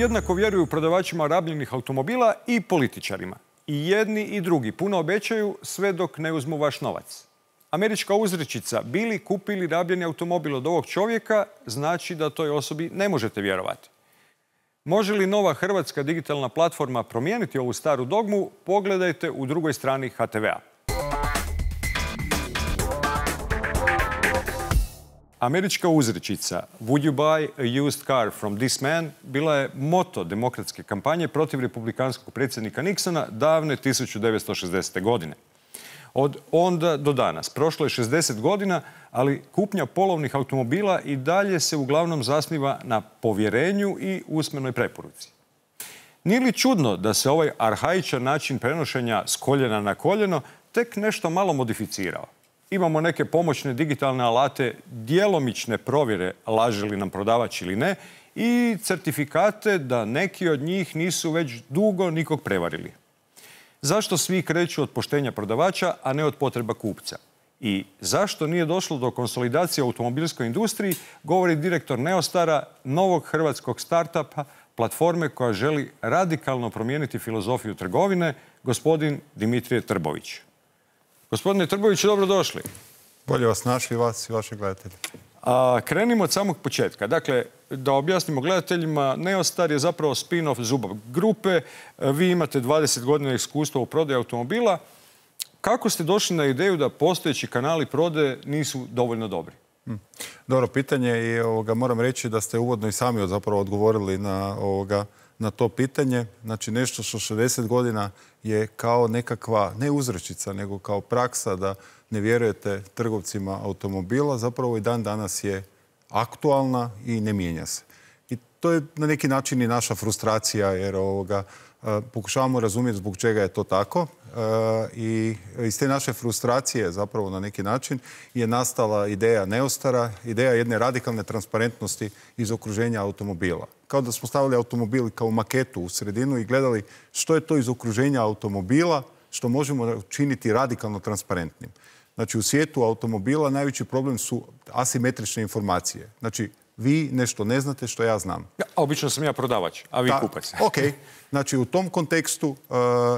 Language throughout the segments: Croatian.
jednako vjeruju prodavačima rabljenih automobila i političarima. I jedni i drugi puno obećaju sve dok ne uzmu vaš novac. Američka uzrečica bili kupili rabljeni automobil od ovog čovjeka znači da toj osobi ne možete vjerovati. Može li nova hrvatska digitalna platforma promijeniti ovu staru dogmu, pogledajte u drugoj strani HTV-a. Američka uzrečica Would you buy a used car from this man bila je moto demokratske kampanje protiv republikanskog predsjednika Nixona davne 1960. godine. Od onda do danas. Prošlo je 60 godina, ali kupnja polovnih automobila i dalje se uglavnom zasniva na povjerenju i usmenoj preporuci. Nije li čudno da se ovaj arhaičan način prenošenja s koljena na koljeno tek nešto malo modificirao? imamo neke pomoćne digitalne alate djelomične provjere laže li nam prodavač ili ne i certifikate da neki od njih nisu već dugo nikog prevarili. Zašto svi kreću od poštenja prodavača, a ne od potreba kupca? I zašto nije došlo do konsolidacije u automobilskoj industriji, govori direktor Neostara, novog hrvatskog startupa, platforme koja želi radikalno promijeniti filozofiju trgovine, gospodin Dimitrije Trbović. Gospodine Trboviću, dobrodošli. Bolje vas našli, vas i vaše gledatelje. A, krenimo od samog početka. Dakle, da objasnimo gledateljima, Neostar je zapravo spin-off Zuba grupe. Vi imate 20 godina iskustva u prodaju automobila. Kako ste došli na ideju da postojeći kanali prode nisu dovoljno dobri? Hm. Dobro pitanje i moram reći da ste uvodno i sami zapravo odgovorili na, na to pitanje. Znači nešto što 60 godina je kao nekakva, ne uzračica, nego kao praksa da ne vjerujete trgovcima automobila, zapravo i dan danas je aktualna i ne mijenja se. I to je na neki način i naša frustracija, jer ovoga, e, pokušavamo razumjeti zbog čega je to tako e, i iz te naše frustracije zapravo na neki način je nastala ideja Neostara, ideja jedne radikalne transparentnosti iz okruženja automobila kao da smo stavili automobili kao maketu u sredinu i gledali što je to iz okruženja automobila što možemo učiniti radikalno transparentnim. Znači, u svijetu automobila najveći problem su asimetrične informacije. Znači, vi nešto ne znate što ja znam. obično sam ja prodavač, a vi kupac. ok, znači u tom kontekstu uh,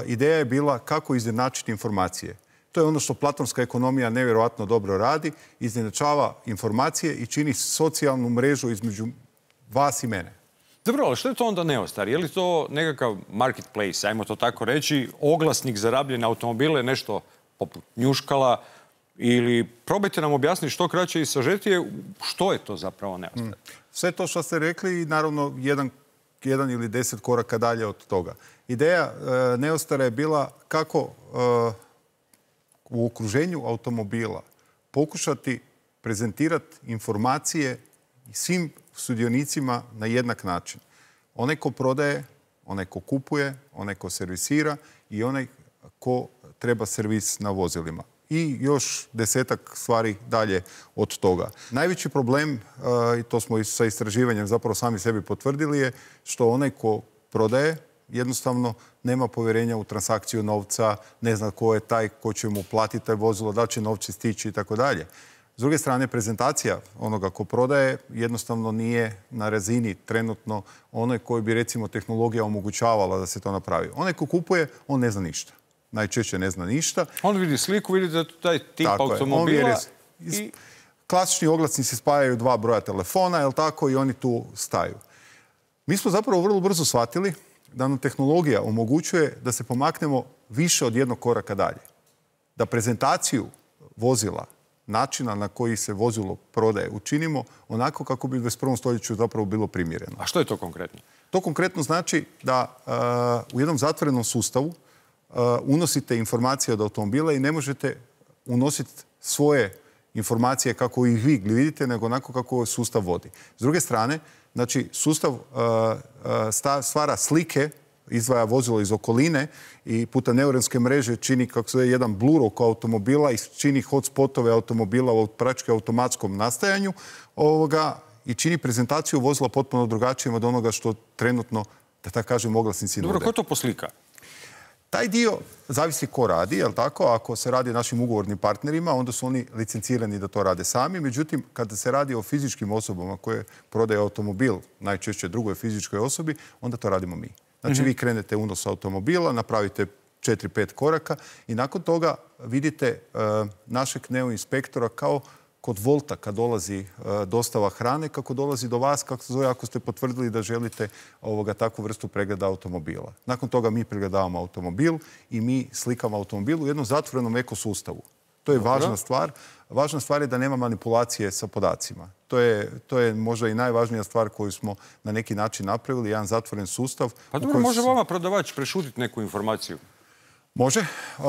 ideja je bila kako izjednačiti informacije. To je ono što platonska ekonomija nevjerojatno dobro radi, izjednačava informacije i čini socijalnu mrežu između vas i mene. Dobro, ali što je to onda Neostar? Je li to nekakav marketplace, ajmo to tako reći, oglasnik za rabljene automobile, nešto poput njuškala, ili probajte nam objasniti što kraće i sažetije, što je to zapravo Neostar? Hmm. Sve to što ste rekli i naravno jedan, jedan ili deset koraka dalje od toga. Ideja e, Neostara je bila kako e, u okruženju automobila pokušati prezentirati informacije svim sudionicima na jednak način. Onaj ko prodaje, onaj ko kupuje, onaj ko servisira i onaj ko treba servis na vozilima. I još desetak stvari dalje od toga. Najveći problem, e, i to smo i sa istraživanjem zapravo sami sebi potvrdili, je što onaj ko prodaje, jednostavno nema povjerenja u transakciju novca, ne zna ko je taj ko će mu platiti taj vozilo, da će novci stići i tako dalje. S druge strane, prezentacija onoga ko prodaje jednostavno nije na razini trenutno onoj koju bi recimo tehnologija omogućavala da se to napravi. Onaj ko kupuje, on ne zna ništa. Najčešće ne zna ništa. On vidi sliku, vidi da je taj tip tako automobila. Je. i... Klasični oglasni se spajaju dva broja telefona, jel tako, i oni tu staju. Mi smo zapravo vrlo brzo shvatili da nam tehnologija omogućuje da se pomaknemo više od jednog koraka dalje. Da prezentaciju vozila načina na koji se vozilo prodaje učinimo onako kako bi u 21. stoljeću zapravo bilo primjereno. A što je to konkretno? To konkretno znači da eh, u jednom zatvorenom sustavu eh, unosite informacije od automobila i ne možete unositi svoje informacije kako ih vi vidite, nego onako kako sustav vodi. S druge strane, znači, sustav eh, stvara slike izdvaja vozilo iz okoline i puta neurenske mreže čini kako se je jedan blur oko automobila i čini hotspotove automobila u pračke automatskom nastajanju ovoga i čini prezentaciju vozila potpuno drugačijim od onoga što trenutno, da tako kažem, oglasnici nude. Dobro, ko to poslika? Taj dio zavisi ko radi, jel tako? Ako se radi našim ugovornim partnerima, onda su oni licencirani da to rade sami. Međutim, kada se radi o fizičkim osobama koje prodaje automobil, najčešće drugoj fizičkoj osobi, onda to radimo mi. Znači mhm. vi krenete unos automobila, napravite 4-5 koraka i nakon toga vidite e, našeg neoinspektora kao kod Volta kad dolazi e, dostava hrane, kako dolazi do vas, kako se zove, ako ste potvrdili da želite ovoga, takvu vrstu pregleda automobila. Nakon toga mi pregledavamo automobil i mi slikamo automobil u jednom zatvorenom ekosustavu. To je važna stvar. Važna stvar je da nema manipulacije sa podacima. To je, to je možda i najvažnija stvar koju smo na neki način napravili, jedan zatvoren sustav. Pa dobro, može vama prodavač prešutiti neku informaciju? Može, uh,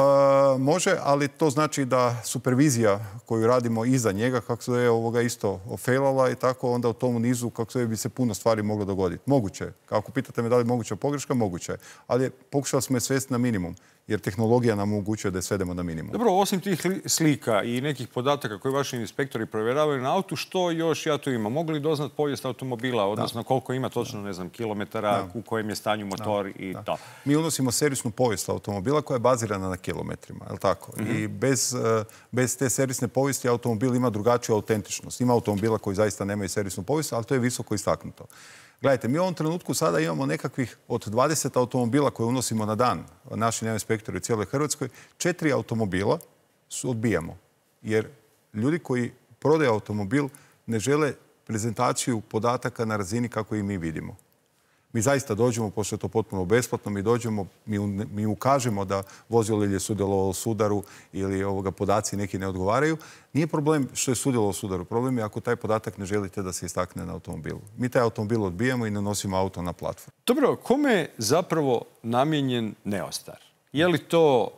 može, ali to znači da supervizija koju radimo iza njega, kako se je ovoga isto ofelala i tako, onda u tom nizu kako se bi se puno stvari moglo dogoditi. Moguće je. Ako pitate me da li je moguća pogreška, moguće je. Ali pokušali smo je svesti na minimum jer tehnologija nam omogućuje da je svedemo na minimum. Dobro, osim tih slika i nekih podataka koje vaši inspektori provjeravaju na autu, što još ja tu imam? Mogu li doznat povijest automobila, odnosno koliko ima točno, ne znam, kilometara, u kojem je stanju motor i to? Mi unosimo servisnu povijest automobila koja je bazirana na kilometrima, je tako? I mhm. eh, bez te servisne povijesti automobil ima drugačiju autentičnost. Ima automobila koji zaista nemaju servisnu povijest, ali to je visoko istaknuto. Gledajte, mi u ovom trenutku sada imamo nekakvih od 20 automobila koje unosimo na dan, naši inspektori u cijeloj Hrvatskoj, četiri automobila su odbijamo. Jer ljudi koji prodaju automobil ne žele prezentaciju podataka na razini kako i mi vidimo. Mi zaista dođemo, pošto je to potpuno besplatno, mi dođemo, mi, ukažemo da vozilo ili je sudjelovalo u sudaru ili ovoga podaci neki ne odgovaraju. Nije problem što je sudjelovalo u sudaru, problem je ako taj podatak ne želite da se istakne na automobilu. Mi taj automobil odbijamo i nanosimo auto na platformu. Dobro, kome je zapravo namijenjen neostar? Je li to,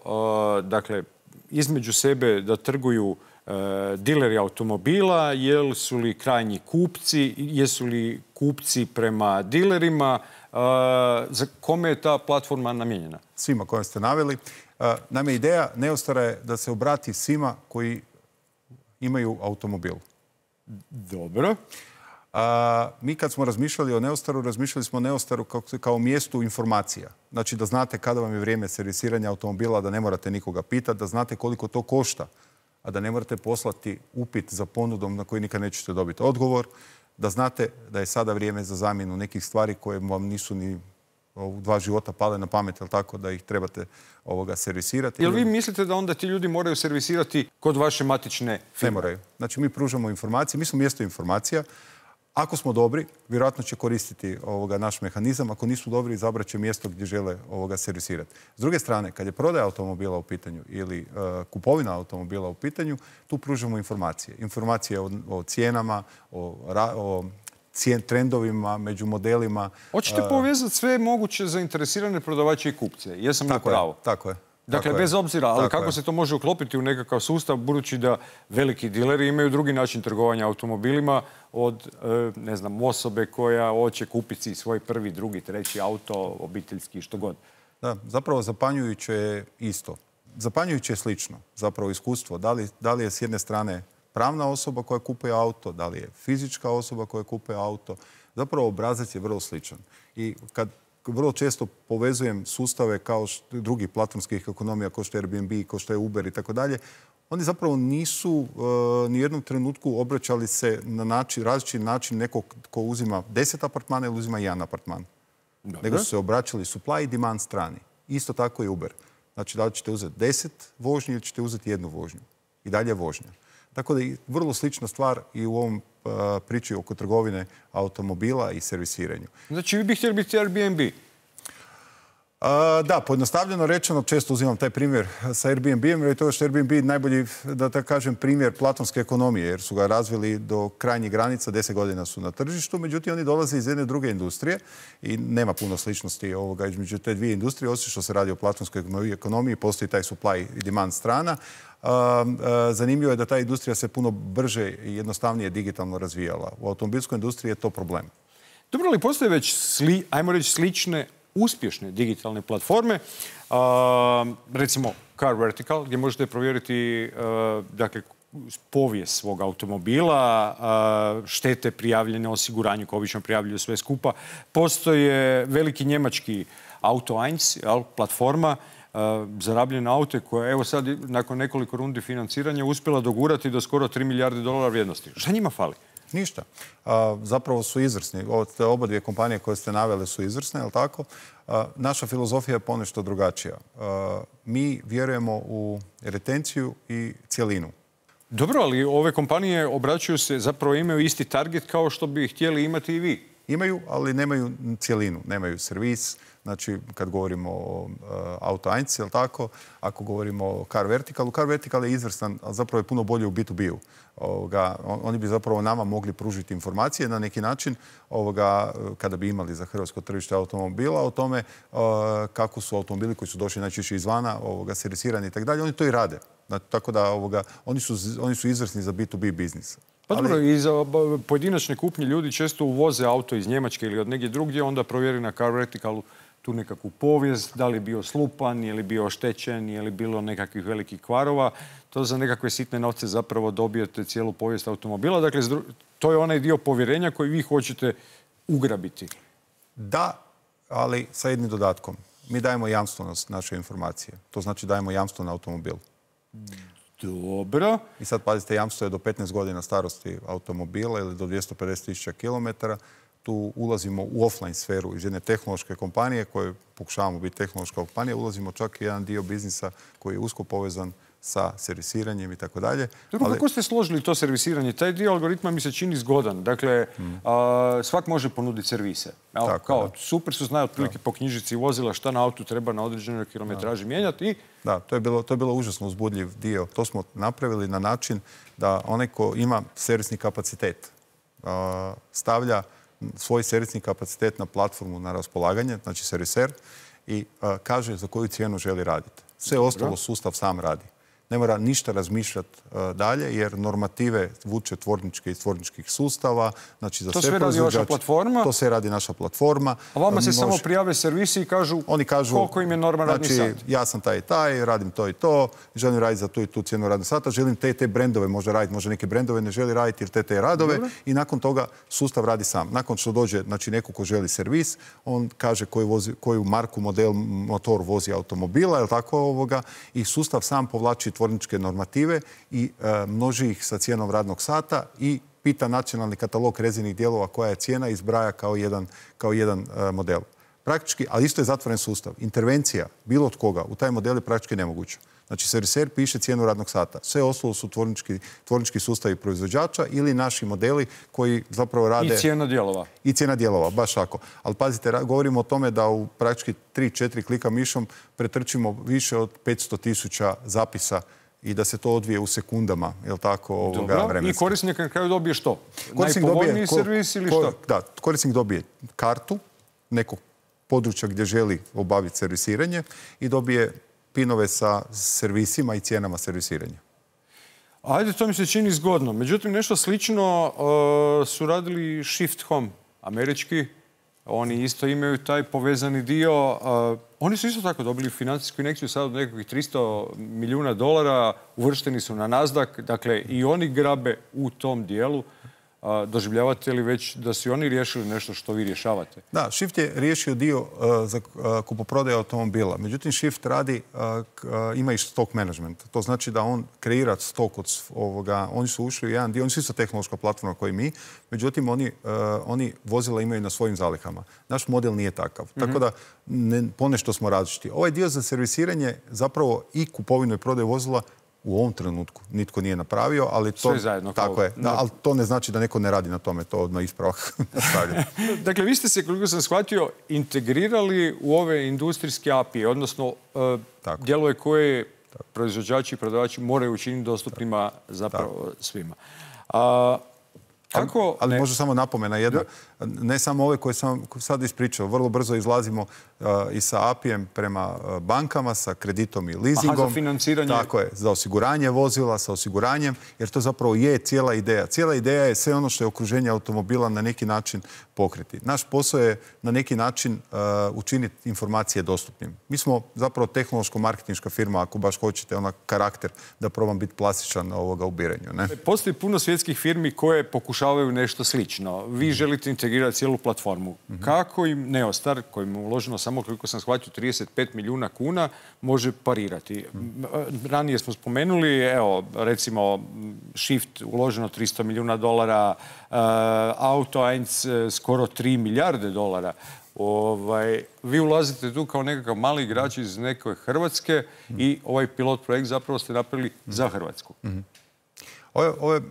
dakle, između sebe da trguju Eh, dileri automobila, jesu li krajnji kupci, jesu li kupci prema dilerima, eh, za kome je ta platforma namijenjena? Svima koje ste naveli. Eh, Naime, ideja Neostara je da se obrati svima koji imaju automobil. Dobro. mi kad smo razmišljali o Neostaru, razmišljali smo o Neostaru kao, kao mjestu informacija. Znači da znate kada vam je vrijeme servisiranja automobila, da ne morate nikoga pitati, da znate koliko to košta a da ne morate poslati upit za ponudom na koji nikad nećete dobiti odgovor, da znate da je sada vrijeme za zamjenu nekih stvari koje vam nisu ni u dva života pale na pamet, ali tako da ih trebate ovoga servisirati. Jel vi mislite da onda ti ljudi moraju servisirati kod vaše matične firme? Ne moraju. Znači mi pružamo informacije, mi smo mjesto informacija, ako smo dobri, vjerojatno će koristiti ovoga naš mehanizam. Ako nisu dobri, izabrat će mjesto gdje žele ovoga servisirati. S druge strane, kad je prodaja automobila u pitanju ili e, kupovina automobila u pitanju, tu pružamo informacije. Informacije o, cijenama, o, o cijen, trendovima, među modelima. Hoćete e, povezati sve moguće zainteresirane prodavače i kupce. Jesam tako na pravo? tako je. Dakle, bez obzira, ali kako se to može uklopiti u nekakav sustav, budući da veliki dileri imaju drugi način trgovanja automobilima od, e, ne znam, osobe koja hoće kupiti svoj prvi, drugi, treći auto, obiteljski, što god. Da, zapravo zapanjujuće je isto. Zapanjujuće je slično, zapravo iskustvo. Da li, da li je s jedne strane pravna osoba koja kupuje auto, da li je fizička osoba koja kupuje auto. Zapravo obrazac je vrlo sličan. I kad vrlo često povezujem sustave kao drugih platformskih ekonomija kao što je Airbnb, kao što je Uber i tako dalje, oni zapravo nisu e, ni u jednom trenutku obraćali se na način, različit način nekog ko uzima deset apartmana ili uzima jedan apartman. Nego su se obraćali supply i demand strani. Isto tako i Uber. Znači da li ćete uzeti deset vožnji ili ćete uzeti jednu vožnju. I dalje vožnja. Tako da je vrlo slična stvar i u ovom Uh, priči oko trgovine automobila i servisiranju. Znači, vi bih htjeli biti Airbnb? Uh, da, pojednostavljeno rečeno, često uzimam taj primjer sa Airbnb-em, jer to je što Airbnb najbolji, da tako kažem, primjer platonske ekonomije, jer su ga razvili do krajnjih granica, deset godina su na tržištu, međutim, oni dolaze iz jedne druge industrije i nema puno sličnosti ovoga između te dvije industrije, osim što se radi o platonskoj ekonomiji, postoji taj supply i demand strana, E, zanimljivo je da ta industrija se puno brže i jednostavnije digitalno razvijala. U automobilskoj industriji je to problem. Dobro li postoje već, ajmo reći, slične uspješne digitalne platforme, recimo Car Vertical, gdje možete provjeriti e, dakle, povijest svog automobila, e, štete prijavljene osiguranju koje obično prijavljuju sve skupa. Postoje veliki njemački Auto platforma zarabljene aute koja evo sad nakon nekoliko rundi financiranja uspjela dogurati do skoro 3 milijarde dolara vrijednosti. Šta njima fali? Ništa. Zapravo su izvrsni. Te oba dvije kompanije koje ste naveli su izvrsne, jel tako? Naša filozofija je ponešto drugačija. Mi vjerujemo u retenciju i cjelinu. Dobro, ali ove kompanije obraćaju se, zapravo imaju isti target kao što bi htjeli imati i vi. Imaju, ali nemaju cjelinu, nemaju servis. Znači, kad govorimo o e, tako? Ako govorimo o Car Verticalu, Car Vertical je izvrstan, ali zapravo je puno bolje u B2B-u. Oni bi zapravo nama mogli pružiti informacije na neki način ovoga, e, kada bi imali za hrvatsko tržište automobila o tome e, kako su automobili koji su došli najčešće izvana, ovoga, servisirani i tako dalje. Oni to i rade. Znači, tako da oni, su, oni izvrsni za B2B biznis. Pa dobro, i za pojedinačne kupnje ljudi često uvoze auto iz Njemačke ili od negdje drugdje, onda provjeri na Car tu nekakvu povijest, da li je bio slupan, je li bio oštećen, je li bilo nekakvih velikih kvarova. To za nekakve sitne novce zapravo dobijete cijelu povijest automobila. Dakle, to je onaj dio povjerenja koji vi hoćete ugrabiti. Da, ali sa jednim dodatkom. Mi dajemo jamstvo na naše informacije. To znači dajemo jamstvo na automobil. Dobro. I sad pazite, jamstvo je do 15 godina starosti automobila ili do 250.000 km. Tu ulazimo u offline sferu iz jedne tehnološke kompanije koje pokušavamo biti tehnološka kompanija. Ulazimo čak i jedan dio biznisa koji je usko povezan sa servisiranjem i tako dalje. kako ste složili to servisiranje? Taj dio algoritma mi se čini zgodan. Dakle, hmm. svak može ponuditi servise. kao, Super su znaju otprilike po knjižici vozila šta na autu treba na određenoj kilometraži mijenjati. Da, to je, bilo, užasno uzbudljiv dio. To smo napravili na način da onaj ko ima servisni kapacitet stavlja svoj servisni kapacitet na platformu na raspolaganje, znači serviser, i kaže za koju cijenu želi raditi. Sve ostalo sustav sam radi ne mora ništa razmišljati e, dalje jer normative vuče tvorničke i tvorničkih sustava. Znači za to sve radi vaša platforma? To se radi naša platforma. A vama se samo prijave servisi i kažu, Oni kažu koliko im je normalno znači, sat? Ja sam taj i taj, radim to i to, želim raditi za tu i tu cijenu radnog sata, želim te i te brendove možda raditi, možda neke brendove ne želi raditi jer te te radove i nakon toga sustav radi sam. Nakon što dođe znači, neko ko želi servis, on kaže koju, vozi, koju marku, model, motor vozi automobila, jel tako ovoga, i sustav sam povlači tvorničke normative i e, množi ih sa cijenom radnog sata i pita nacionalni katalog rezinih dijelova koja je cijena i zbraja kao jedan, kao jedan e, model. Praktički, ali isto je zatvoren sustav. Intervencija bilo od koga u taj model je praktički nemoguća. Znači, serviser piše cijenu radnog sata. Sve ostalo su tvornički, sustavi proizvođača ili naši modeli koji zapravo rade... I cijena dijelova. I cijena dijelova, baš tako. Ali pazite, govorimo o tome da u praktički 3-4 klika mišom pretrčimo više od 500 tisuća zapisa i da se to odvije u sekundama, jel tako, ovoga Dobro. I korisnik na kraju dobije što? Najpovoljniji servis ili što? Da, korisnik dobije kartu nekog područja gdje želi obaviti servisiranje i dobije pinove sa servisima i cijenama servisiranja? Ajde, to mi se čini zgodno. Međutim, nešto slično e, su radili Shift Home, američki. Oni isto imaju taj povezani dio. E, oni su isto tako dobili financijsku inekciju sad od nekakvih 300 milijuna dolara. Uvršteni su na Nasdaq. Dakle, i oni grabe u tom dijelu doživljavate li već da su oni riješili nešto što vi rješavate? Da, Shift je riješio dio e, za e, kupoprodaje automobila. Međutim, Shift radi, e, ima i stock management. To znači da on kreira stok od ovoga. Oni su ušli u jedan dio, oni su isto tehnološka platforma koji mi. Međutim, oni, vozila imaju na svojim zalihama. Naš model nije takav. Mhm. Tako da ponešto smo različiti. Ovaj dio za servisiranje zapravo i kupovinu i prodaju vozila u ovom trenutku nitko nije napravio, ali to... zajedno. Tako je, ali to ne znači da neko ne radi na tome, to odmah ispravak dakle, vi ste se, koliko sam shvatio, integrirali u ove industrijske API, odnosno e, tako. koje proizvođači i prodavači moraju učiniti dostupnima zapravo svima. Ali, ali možda samo napomena jedna. Ne samo ove koje sam sad ispričao. Vrlo brzo izlazimo Eh, i sa apijem prema eh, bankama, sa kreditom i leasingom. Aha, za financiranje. Tako je, za osiguranje vozila, sa osiguranjem, jer to zapravo je cijela ideja. Cijela ideja je sve ono što je okruženje automobila na neki način pokriti. Naš posao je na neki način eh, učiniti informacije dostupnim. Mi smo zapravo tehnološko-marketinška firma, ako baš hoćete onak karakter da probam biti plastičan ovoga u Ne? Postoji puno svjetskih firmi koje pokušavaju nešto slično. Vi mhm. želite integrirati cijelu platformu. Mhm. Kako im Neostar, kojim je uloženo samo koliko sam shvatio 35 milijuna kuna može parirati. Ranije smo spomenuli, evo, recimo Shift uloženo 300 milijuna dolara, Auto skoro 3 milijarde dolara. Ovaj, vi ulazite tu kao nekakav mali igrač iz neke Hrvatske i ovaj pilot projekt zapravo ste napravili za Hrvatsku. Mhm.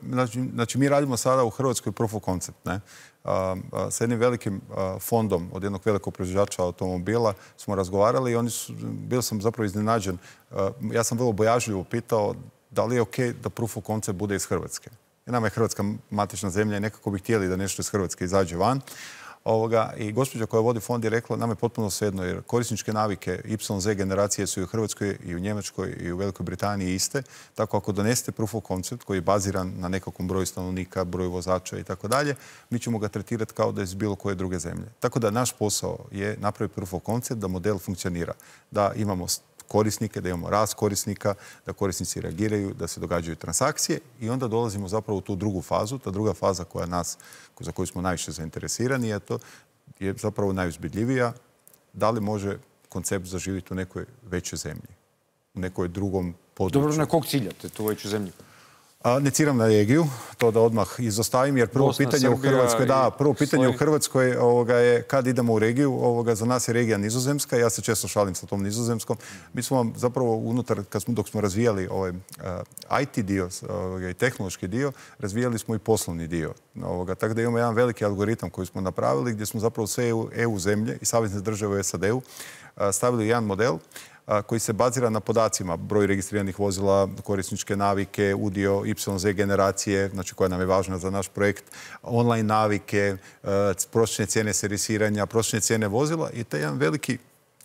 Znači, znači, mi radimo sada u Hrvatskoj profu koncept. Ne? Um, sa jednim velikim fondom od jednog velikog proizvođača automobila smo razgovarali i oni su, bio sam zapravo iznenađen. Ja sam vrlo bojažljivo pitao da li je ok da proof of concept bude iz Hrvatske. Nama je Hrvatska matična zemlja i nekako bi htjeli da nešto iz Hrvatske izađe van. Ovoga, I gospođa koja vodi fond je rekla, nam je potpuno svejedno jer korisničke navike YZ generacije su i u Hrvatskoj, i u Njemačkoj, i u Velikoj Britaniji iste. Tako ako donesete proof of concept koji je baziran na nekakvom broju stanovnika, broju vozača i tako dalje, mi ćemo ga tretirati kao da je iz bilo koje druge zemlje. Tako da naš posao je napraviti proof of concept da model funkcionira. Da imamo korisnike, da imamo rast korisnika, da korisnici reagiraju, da se događaju transakcije i onda dolazimo zapravo u tu drugu fazu, ta druga faza koja nas, za koju smo najviše zainteresirani je to, je zapravo najuzbidljivija, da li može koncept zaživjeti u nekoj većoj zemlji, u nekoj drugom području. Dobro, na kog ciljate tu veću zemlju? A, ne ciram na regiju, to da odmah izostavim, jer prvo pitanje u Hrvatskoj, da, prvo pitanje u Hrvatskoj ovoga, je kad idemo u regiju, ovoga, za nas je regija nizozemska, ja se često šalim sa tom nizozemskom. Mi smo vam zapravo unutar, kad smo, dok smo razvijali ovaj eh, IT dio i tehnološki dio, razvijali smo i poslovni dio. Ovoga, tako da imamo jedan veliki algoritam koji smo napravili gdje smo zapravo sve EU, zemlje i savezne države u SAD-u eh, stavili jedan model koji se bazira na podacima, broj registriranih vozila, korisničke navike, udio YZ generacije, znači koja nam je važna za naš projekt, online navike, e, prosječne cijene servisiranja, prosječne cijene vozila i je jedan veliki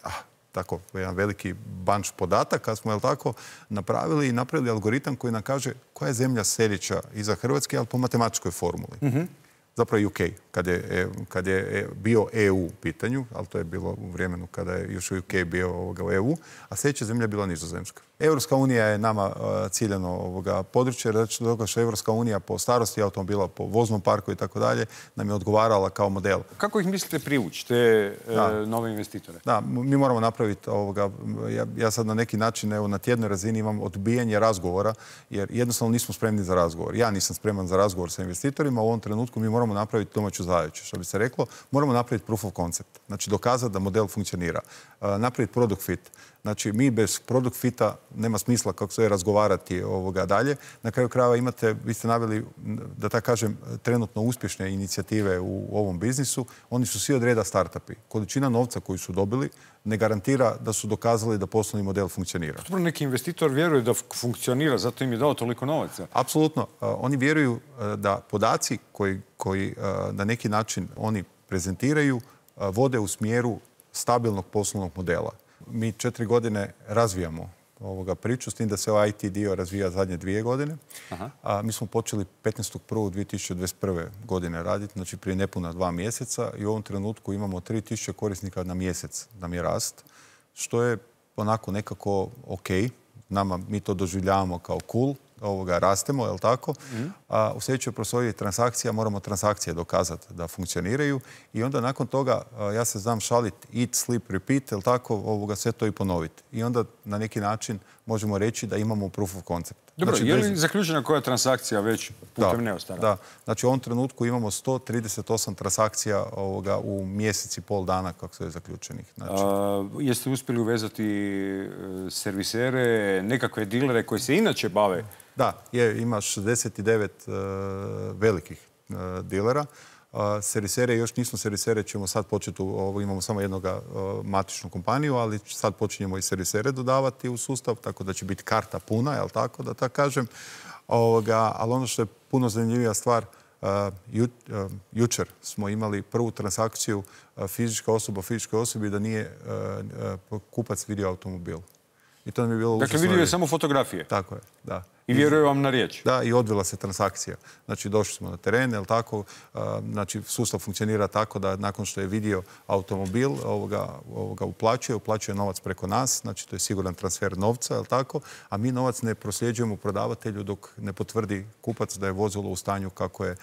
ah, tako, jedan veliki banč podataka smo, jel tako, napravili i napravili algoritam koji nam kaže koja je zemlja sljedeća iza Hrvatske, ali po matematičkoj formuli. Mhm zapravo UK, kad je, e, je e, bio EU u pitanju, ali to je bilo u vremenu kada je još UK bio u EU, a sljedeća zemlja je bila nizozemska. Europska unija je nama e, ciljeno područje, reći toga što Europska unija po starosti automobila, po voznom parku i tako dalje, nam je odgovarala kao model. Kako ih mislite privući, te nove investitore? Da, mi moramo napraviti ovoga, ja, ja sad na neki način, evo na tjednoj razini imam odbijanje razgovora, jer jednostavno nismo spremni za razgovor. Ja nisam spreman za razgovor sa investitorima, u ovom trenutku mi moramo moramo napraviti domaću zajednicu. što bi se reklo, moramo napraviti proof of concept, znači dokazati da model funkcionira, e, napraviti product fit, Znači, mi bez produkt fita nema smisla kako se razgovarati ovoga dalje. Na kraju krajeva imate, vi ste naveli, da tako kažem, trenutno uspješne inicijative u ovom biznisu. Oni su svi od reda startupi. Količina novca koju su dobili ne garantira da su dokazali da poslovni model funkcionira. Dobro, neki investitor vjeruje da funkcionira, zato im je dao toliko novaca. Apsolutno. E, oni vjeruju e, da podaci koji e, na neki način oni prezentiraju vode u smjeru stabilnog poslovnog modela mi četiri godine razvijamo ovoga priču, s tim da se ovaj IT dio razvija zadnje dvije godine. A, mi smo počeli 15.1.2021. godine raditi, znači prije nepuna dva mjeseca i u ovom trenutku imamo 3000 korisnika na mjesec, nam je rast, što je onako nekako ok. Nama mi to doživljavamo kao cool, ovoga rastemo, jel tako? Mhm. A u sljedećoj prostoriji transakcija moramo transakcije dokazati da funkcioniraju i onda nakon toga ja se znam šalit eat, sleep, repeat, li tako, ovoga sve to i ponoviti. I onda na neki način možemo reći da imamo proof of concept. Dobro, znači, je li zaključena koja transakcija već putem da, da, znači u ovom trenutku imamo 138 transakcija ovoga u mjeseci pol dana kako su je zaključenih. Znači... jeste uspjeli uvezati e, servisere, nekakve dilere koji se inače bave da, je, ima 69 e, velikih e, dilera. E, serisere, još nismo serisere, ćemo sad početi, imamo samo jednog matičnu kompaniju, ali sad počinjemo i serisere dodavati u sustav, tako da će biti karta puna, jel tako da tako kažem. ali ono što je puno zanimljivija stvar, jučer smo imali prvu transakciju fizička osoba fizičkoj osobi da nije kupac vidio automobil. I to je bilo Dakle, vidio je samo fotografije. Tako je, da. I vjeruju vam na riječ. Da, i odvila se transakcija. Znači, došli smo na teren, jel tako? Znači, sustav funkcionira tako da nakon što je vidio automobil, ovoga, uplaćuje, uplaćuje novac preko nas, znači to je siguran transfer novca, jel tako? A mi novac ne prosljeđujemo prodavatelju dok ne potvrdi kupac da je vozilo u stanju kako je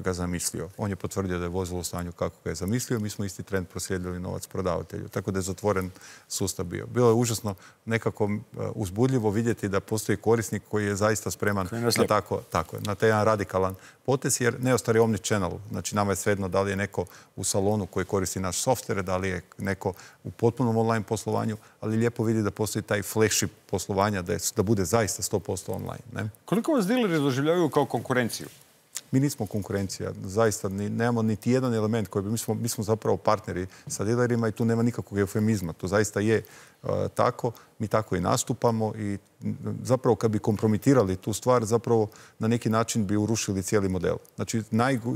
ga zamislio. On je potvrdio da je vozilo u stanju kako ga je zamislio, mi smo isti trend proslijedili novac prodavatelju. Tako da je zatvoren sustav bio. Bilo je užasno nekako e, uzbudljivo vidjeti da postoji korisnik koji koji je zaista spreman na, tako, tako, na taj jedan radikalan potez, jer ne ostari omni channel. Znači, nama je svejedno da li je neko u salonu koji koristi naš software, da li je neko u potpunom online poslovanju, ali lijepo vidi da postoji taj flagship poslovanja, da, da bude zaista 100% online. Ne? Koliko vas dileri doživljavaju kao konkurenciju? mi nismo konkurencija, zaista nemamo niti jedan element koji bi, mi smo, zapravo partneri sa dilerima i tu nema nikakvog eufemizma, to zaista je e, tako, mi tako i nastupamo i zapravo kad bi kompromitirali tu stvar, zapravo na neki način bi urušili cijeli model. Znači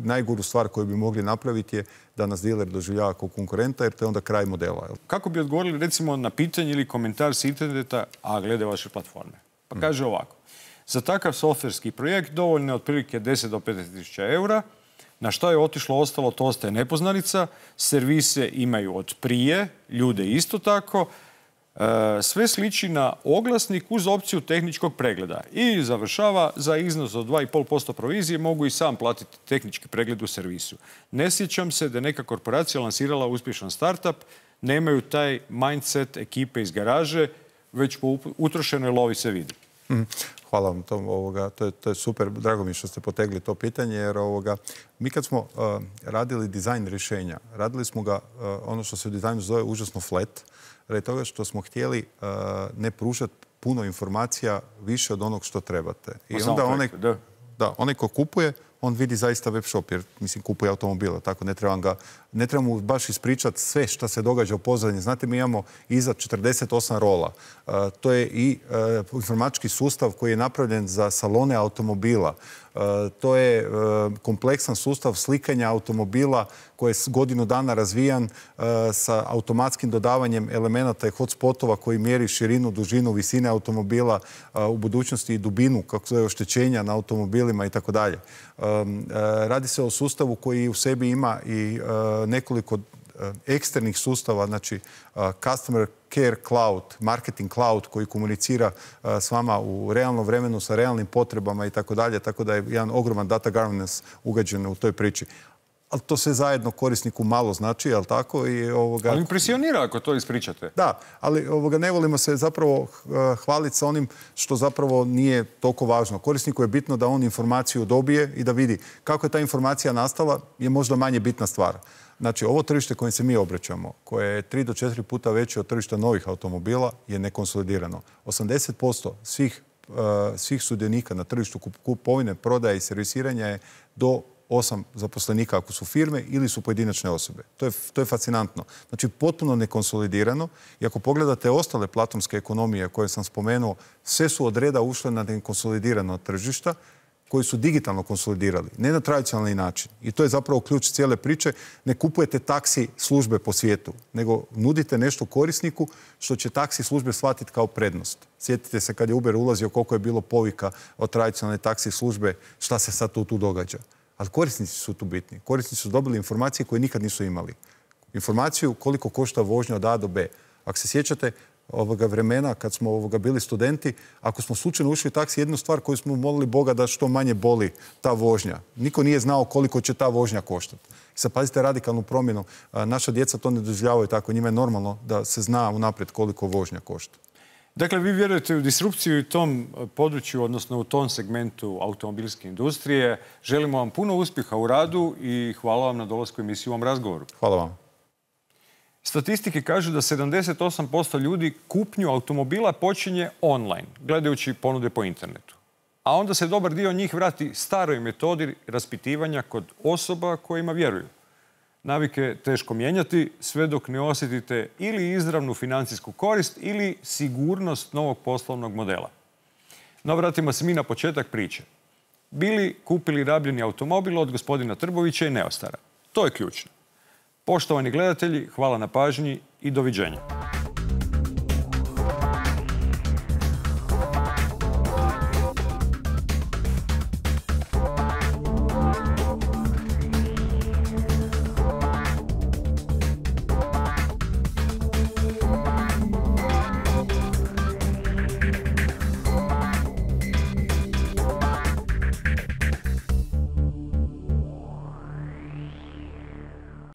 najguru stvar koju bi mogli napraviti je da nas diler doživljava kao konkurenta jer to je onda kraj modela. Kako bi odgovorili recimo na pitanje ili komentar s interneta, a glede vaše platforme? Pa mm. kaže ovako, za takav softverski projekt dovoljno je otprilike 10 do 15 tisuća eura. Na što je otišlo ostalo, to ostaje nepoznanica. Servise imaju od prije, ljude isto tako. E, sve sliči na oglasnik uz opciju tehničkog pregleda. I završava za iznos od 2,5% provizije mogu i sam platiti tehnički pregled u servisu. Ne sjećam se da je neka korporacija lansirala uspješan startup, nemaju taj mindset ekipe iz garaže, već po utrošenoj lovi se vidi. Mm. Hvala vam to je, super, drago mi što ste potegli to pitanje, jer ovoga, mi kad smo e, radili dizajn rješenja, radili smo ga, e, ono što se u dizajnu zove užasno flat, radi toga što smo htjeli e, ne pružati puno informacija više od onog što trebate. I onda da, onaj ko kupuje, on vidi zaista web shop, jer mislim kupuje automobila. tako ne trebam ga, ne trebam mu baš ispričati sve što se događa u pozadini. Znate, mi imamo iza 48 rola. E, to je i e, informatički sustav koji je napravljen za salone automobila. E, to je kompleksan sustav slikanja automobila koji je godinu dana razvijan sa automatskim dodavanjem elemenata i hotspotova koji mjeri širinu, dužinu, visine automobila u budućnosti i dubinu, kako je oštećenja na automobilima i tako dalje. E, radi se o sustavu koji u sebi ima i e, nekoliko e, eksternih sustava, znači Customer Care Cloud, Marketing Cloud koji komunicira s vama u realnom vremenu sa realnim potrebama i tako dalje, tako da je jedan ogroman data governance ugađen u toj priči ali to se zajedno korisniku malo znači, jel tako? I ovoga... Ali impresionira ako to ispričate. Da, ali ovoga, ne volimo se zapravo eh, hvaliti sa onim što zapravo nije toliko važno. Korisniku je bitno da on informaciju dobije i da vidi kako je ta informacija nastala je možda manje bitna stvar. Znači, ovo tržište koje se mi obraćamo, koje je 3 do 4 puta veće od tržišta novih automobila, je nekonsolidirano. 80% svih eh, svih sudionika na tržištu kupovine, prodaje i servisiranja je do osam zaposlenika ako su firme ili su pojedinačne osobe. To je, to je fascinantno. Znači potpuno nekonsolidirano i ako pogledate ostale platonske ekonomije koje sam spomenuo, sve su od reda ušle na nekonsolidirano tržišta koji su digitalno konsolidirali, ne na tradicionalni način. I to je zapravo ključ cijele priče. Ne kupujete taksi službe po svijetu, nego nudite nešto korisniku što će taksi službe shvatiti kao prednost. Sjetite se kad je Uber ulazio koliko je bilo povika od tradicionalne taksi službe, šta se sad tu događa ali korisnici su tu bitni. Korisnici su dobili informacije koje nikad nisu imali. Informaciju koliko košta vožnja od A do B. Ako se sjećate ovoga vremena kad smo ovoga bili studenti, ako smo slučajno ušli u taksi, jednu stvar koju smo molili Boga da što manje boli ta vožnja. Niko nije znao koliko će ta vožnja koštati. Sad pazite radikalnu promjenu. Naša djeca to ne doživljavaju tako. Njima je normalno da se zna unaprijed koliko vožnja košta. Dakle, vi vjerujete u disrupciju u tom području, odnosno u tom segmentu automobilske industrije. Želimo vam puno uspjeha u radu i hvala vam na dolasku emisiju u ovom razgovoru. Hvala vam. Statistike kažu da 78% ljudi kupnju automobila počinje online, gledajući ponude po internetu. A onda se dobar dio njih vrati staroj metodi raspitivanja kod osoba kojima vjeruju navike teško mijenjati sve dok ne osjetite ili izravnu financijsku korist ili sigurnost novog poslovnog modela. No vratimo se mi na početak priče. Bili kupili rabljeni automobil od gospodina Trbovića i Neostara. To je ključno. Poštovani gledatelji, hvala na pažnji i doviđenja.